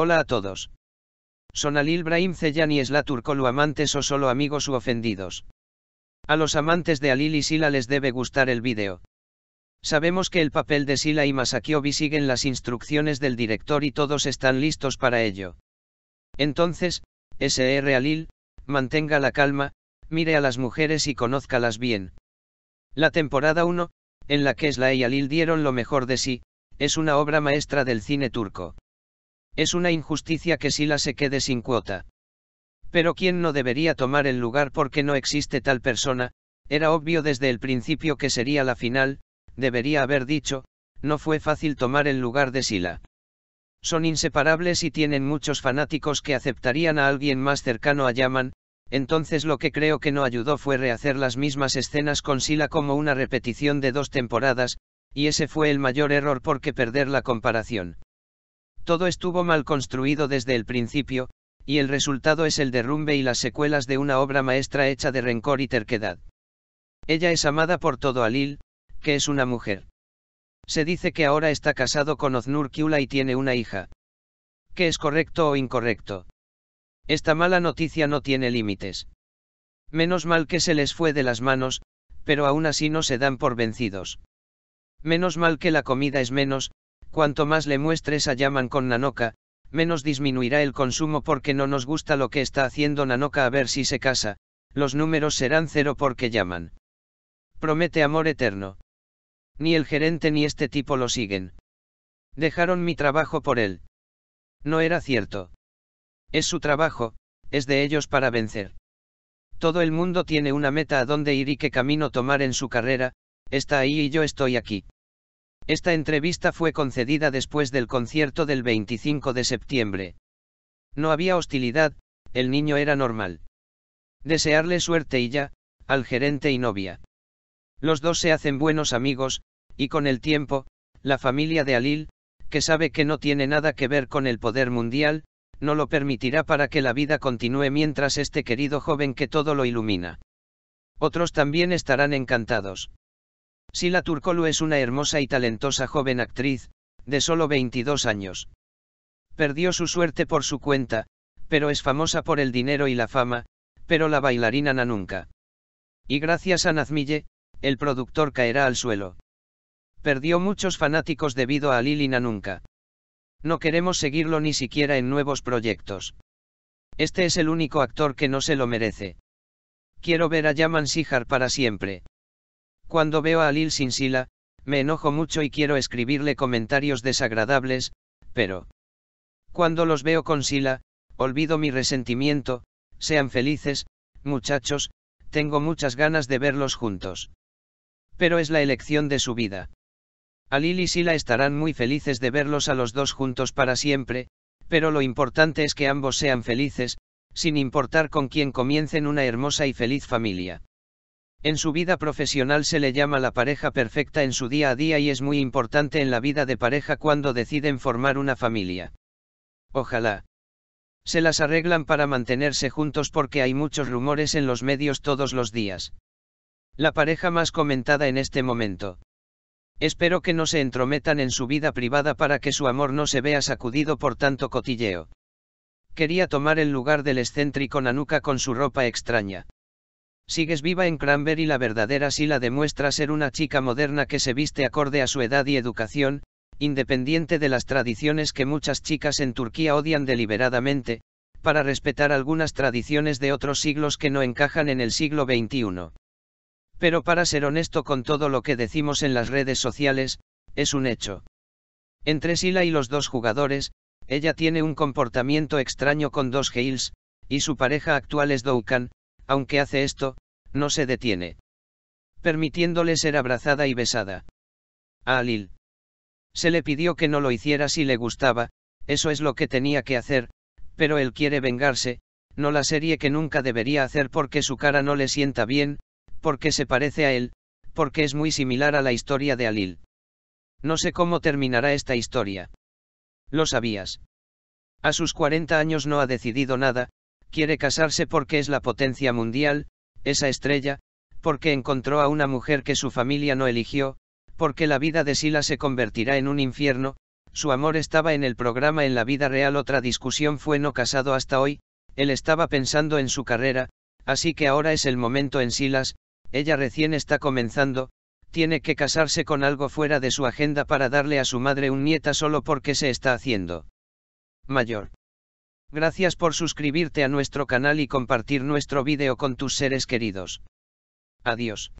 Hola a todos. ¿Son Alil Brahim y y la Turkolu amantes o solo amigos u ofendidos? A los amantes de Alil y Sila les debe gustar el vídeo. Sabemos que el papel de Sila y Masakiobi siguen las instrucciones del director y todos están listos para ello. Entonces, SR Alil, mantenga la calma, mire a las mujeres y conózcalas bien. La temporada 1, en la que Esla y Alil dieron lo mejor de sí, es una obra maestra del cine turco. Es una injusticia que Sila se quede sin cuota. Pero ¿quién no debería tomar el lugar porque no existe tal persona? Era obvio desde el principio que sería la final, debería haber dicho, no fue fácil tomar el lugar de Sila. Son inseparables y tienen muchos fanáticos que aceptarían a alguien más cercano a Yaman, entonces lo que creo que no ayudó fue rehacer las mismas escenas con Sila como una repetición de dos temporadas, y ese fue el mayor error porque perder la comparación. Todo estuvo mal construido desde el principio, y el resultado es el derrumbe y las secuelas de una obra maestra hecha de rencor y terquedad. Ella es amada por todo Alil, que es una mujer. Se dice que ahora está casado con Oznur Kiula y tiene una hija. ¿Qué es correcto o incorrecto? Esta mala noticia no tiene límites. Menos mal que se les fue de las manos, pero aún así no se dan por vencidos. Menos mal que la comida es menos, Cuanto más le muestres a Yaman con Nanoka, menos disminuirá el consumo porque no nos gusta lo que está haciendo Nanoka a ver si se casa, los números serán cero porque Yaman. Promete amor eterno. Ni el gerente ni este tipo lo siguen. Dejaron mi trabajo por él. No era cierto. Es su trabajo, es de ellos para vencer. Todo el mundo tiene una meta a dónde ir y qué camino tomar en su carrera, está ahí y yo estoy aquí. Esta entrevista fue concedida después del concierto del 25 de septiembre. No había hostilidad, el niño era normal. Desearle suerte y ya, al gerente y novia. Los dos se hacen buenos amigos, y con el tiempo, la familia de Alil, que sabe que no tiene nada que ver con el poder mundial, no lo permitirá para que la vida continúe mientras este querido joven que todo lo ilumina. Otros también estarán encantados. Sila Turkolu es una hermosa y talentosa joven actriz, de solo 22 años. Perdió su suerte por su cuenta, pero es famosa por el dinero y la fama, pero la bailarina Nanunca. nunca. Y gracias a Nazmille, el productor caerá al suelo. Perdió muchos fanáticos debido a Lili nunca. No queremos seguirlo ni siquiera en nuevos proyectos. Este es el único actor que no se lo merece. Quiero ver a Yaman Sihar para siempre. Cuando veo a Lil Sila, me enojo mucho y quiero escribirle comentarios desagradables, pero... Cuando los veo con Sila, olvido mi resentimiento, sean felices, muchachos, tengo muchas ganas de verlos juntos. Pero es la elección de su vida. Alil y Sila estarán muy felices de verlos a los dos juntos para siempre, pero lo importante es que ambos sean felices, sin importar con quién comiencen una hermosa y feliz familia. En su vida profesional se le llama la pareja perfecta en su día a día y es muy importante en la vida de pareja cuando deciden formar una familia. Ojalá. Se las arreglan para mantenerse juntos porque hay muchos rumores en los medios todos los días. La pareja más comentada en este momento. Espero que no se entrometan en su vida privada para que su amor no se vea sacudido por tanto cotilleo. Quería tomar el lugar del excéntrico Nanuka con su ropa extraña. Sigues viva en Cranberry la verdadera Sila demuestra ser una chica moderna que se viste acorde a su edad y educación, independiente de las tradiciones que muchas chicas en Turquía odian deliberadamente, para respetar algunas tradiciones de otros siglos que no encajan en el siglo XXI. Pero para ser honesto con todo lo que decimos en las redes sociales, es un hecho. Entre Sila y los dos jugadores, ella tiene un comportamiento extraño con dos Heels, y su pareja actual es Doukan, aunque hace esto, no se detiene. Permitiéndole ser abrazada y besada. A Alil. Se le pidió que no lo hiciera si le gustaba, eso es lo que tenía que hacer, pero él quiere vengarse, no la serie que nunca debería hacer porque su cara no le sienta bien, porque se parece a él, porque es muy similar a la historia de Alil. No sé cómo terminará esta historia. Lo sabías. A sus 40 años no ha decidido nada, quiere casarse porque es la potencia mundial, esa estrella, porque encontró a una mujer que su familia no eligió, porque la vida de Silas se convertirá en un infierno, su amor estaba en el programa en la vida real otra discusión fue no casado hasta hoy, él estaba pensando en su carrera, así que ahora es el momento en Silas, ella recién está comenzando, tiene que casarse con algo fuera de su agenda para darle a su madre un nieta solo porque se está haciendo mayor. Gracias por suscribirte a nuestro canal y compartir nuestro video con tus seres queridos. Adiós.